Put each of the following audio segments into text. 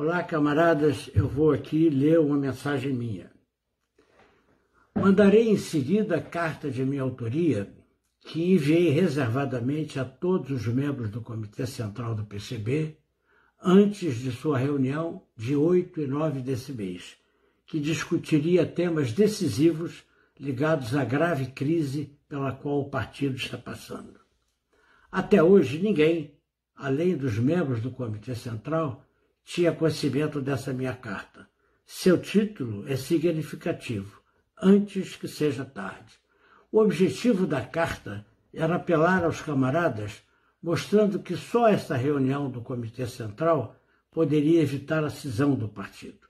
Olá, camaradas, eu vou aqui ler uma mensagem minha. Mandarei em seguida a carta de minha autoria, que enviei reservadamente a todos os membros do Comitê Central do PCB antes de sua reunião de 8 e 9 desse mês, que discutiria temas decisivos ligados à grave crise pela qual o partido está passando. Até hoje, ninguém, além dos membros do Comitê Central, tinha conhecimento dessa minha carta. Seu título é significativo, antes que seja tarde. O objetivo da carta era apelar aos camaradas, mostrando que só essa reunião do Comitê Central poderia evitar a cisão do partido.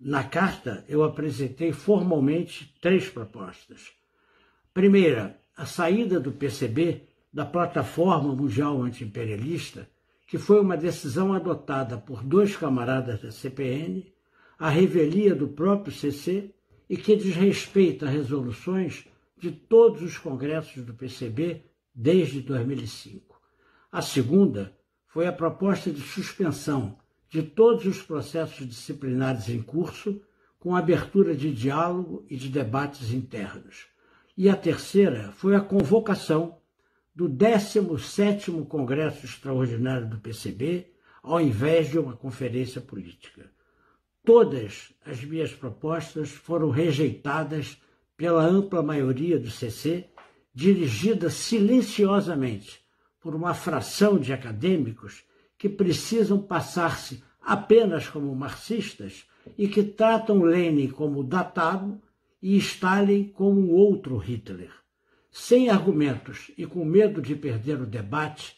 Na carta, eu apresentei formalmente três propostas. Primeira, a saída do PCB da plataforma mundial antiimperialista que foi uma decisão adotada por dois camaradas da CPN, a revelia do próprio CC e que desrespeita resoluções de todos os congressos do PCB desde 2005. A segunda foi a proposta de suspensão de todos os processos disciplinares em curso, com abertura de diálogo e de debates internos. E a terceira foi a convocação do 17º Congresso Extraordinário do PCB, ao invés de uma conferência política. Todas as minhas propostas foram rejeitadas pela ampla maioria do CC, dirigida silenciosamente por uma fração de acadêmicos que precisam passar-se apenas como marxistas e que tratam Lenin como datado e Stalin como um outro Hitler sem argumentos e com medo de perder o debate,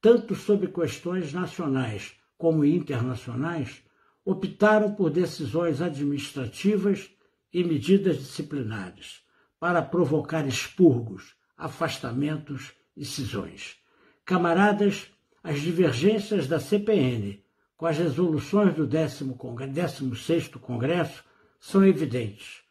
tanto sobre questões nacionais como internacionais, optaram por decisões administrativas e medidas disciplinares para provocar expurgos, afastamentos e cisões. Camaradas, as divergências da CPN com as resoluções do 16º Congresso são evidentes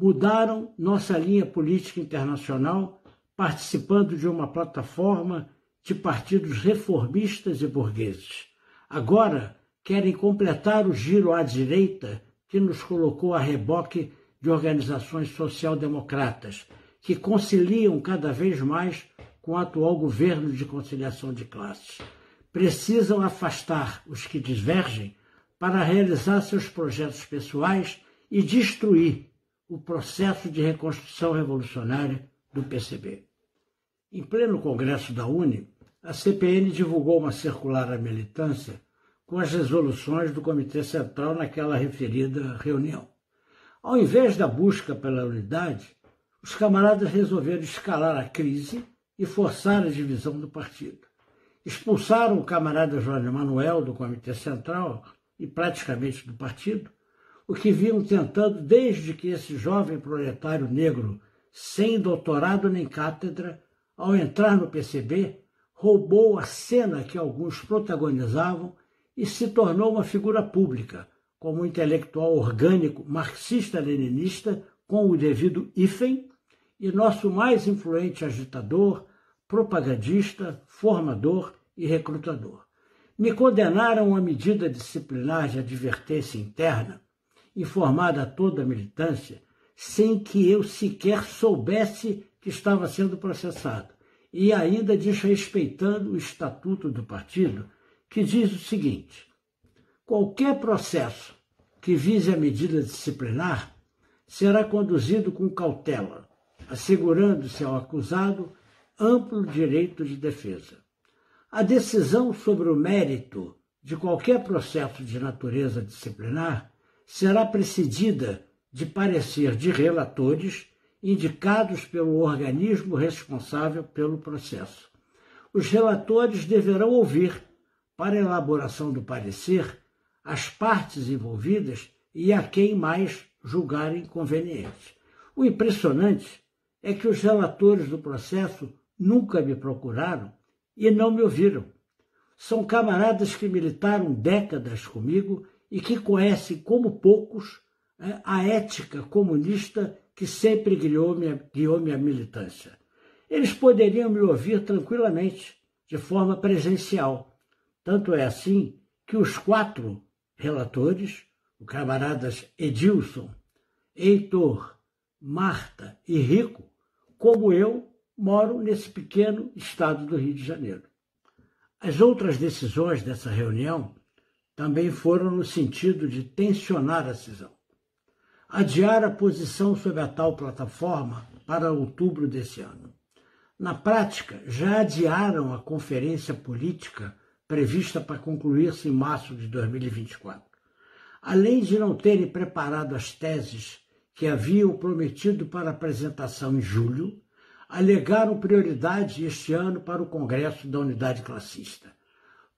mudaram nossa linha política internacional, participando de uma plataforma de partidos reformistas e burgueses. Agora querem completar o giro à direita que nos colocou a reboque de organizações social-democratas, que conciliam cada vez mais com o atual governo de conciliação de classes. Precisam afastar os que divergem para realizar seus projetos pessoais e destruir o processo de reconstrução revolucionária do PCB. Em pleno congresso da Uni, a CPN divulgou uma circular à militância com as resoluções do Comitê Central naquela referida reunião. Ao invés da busca pela unidade, os camaradas resolveram escalar a crise e forçar a divisão do partido. Expulsaram o camarada Jorge Manuel do Comitê Central e praticamente do partido, o que vinham tentando desde que esse jovem proletário negro, sem doutorado nem cátedra, ao entrar no PCB, roubou a cena que alguns protagonizavam e se tornou uma figura pública, como intelectual orgânico marxista-leninista com o devido hífen e nosso mais influente agitador, propagandista, formador e recrutador. Me condenaram a medida disciplinar de advertência interna informada a toda a militância sem que eu sequer soubesse que estava sendo processado. E ainda desrespeitando o estatuto do partido, que diz o seguinte: qualquer processo que vise a medida disciplinar será conduzido com cautela, assegurando-se ao acusado amplo direito de defesa. A decisão sobre o mérito de qualquer processo de natureza disciplinar será precedida de parecer de relatores indicados pelo organismo responsável pelo processo. Os relatores deverão ouvir, para a elaboração do parecer, as partes envolvidas e a quem mais julgarem conveniente. O impressionante é que os relatores do processo nunca me procuraram e não me ouviram. São camaradas que militaram décadas comigo e que conhece como poucos é, a ética comunista que sempre guiou minha, guiou minha militância. Eles poderiam me ouvir tranquilamente, de forma presencial. Tanto é assim que os quatro relatores, os camaradas Edilson, Heitor, Marta e Rico, como eu, moram nesse pequeno estado do Rio de Janeiro. As outras decisões dessa reunião também foram no sentido de tensionar a cisão. Adiar a posição sobre a tal plataforma para outubro desse ano. Na prática, já adiaram a conferência política prevista para concluir-se em março de 2024, além de não terem preparado as teses que haviam prometido para apresentação em julho, alegaram prioridade este ano para o Congresso da Unidade Classista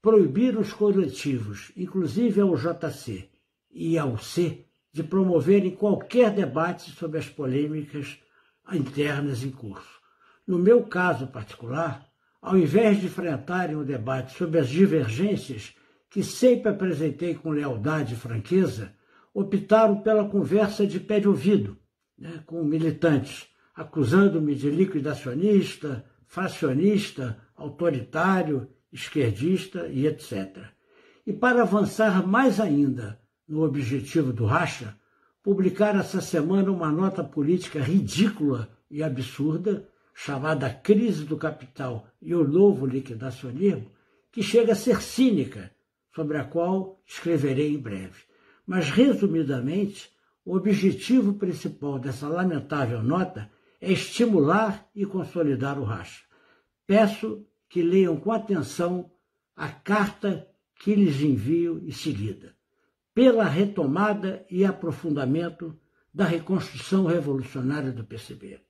proibir os coletivos, inclusive ao é JC e ao é C, de promoverem qualquer debate sobre as polêmicas internas em curso. No meu caso particular, ao invés de enfrentarem o um debate sobre as divergências que sempre apresentei com lealdade e franqueza, optaram pela conversa de pé de ouvido né, com militantes, acusando-me de liquidacionista, fracionista, autoritário esquerdista e etc. E para avançar mais ainda no objetivo do Racha, publicar essa semana uma nota política ridícula e absurda, chamada Crise do Capital e o Novo Liquidacionismo, que chega a ser cínica, sobre a qual escreverei em breve. Mas, resumidamente, o objetivo principal dessa lamentável nota é estimular e consolidar o racha. Peço que leiam com atenção a carta que lhes envio em seguida, pela retomada e aprofundamento da reconstrução revolucionária do PCB.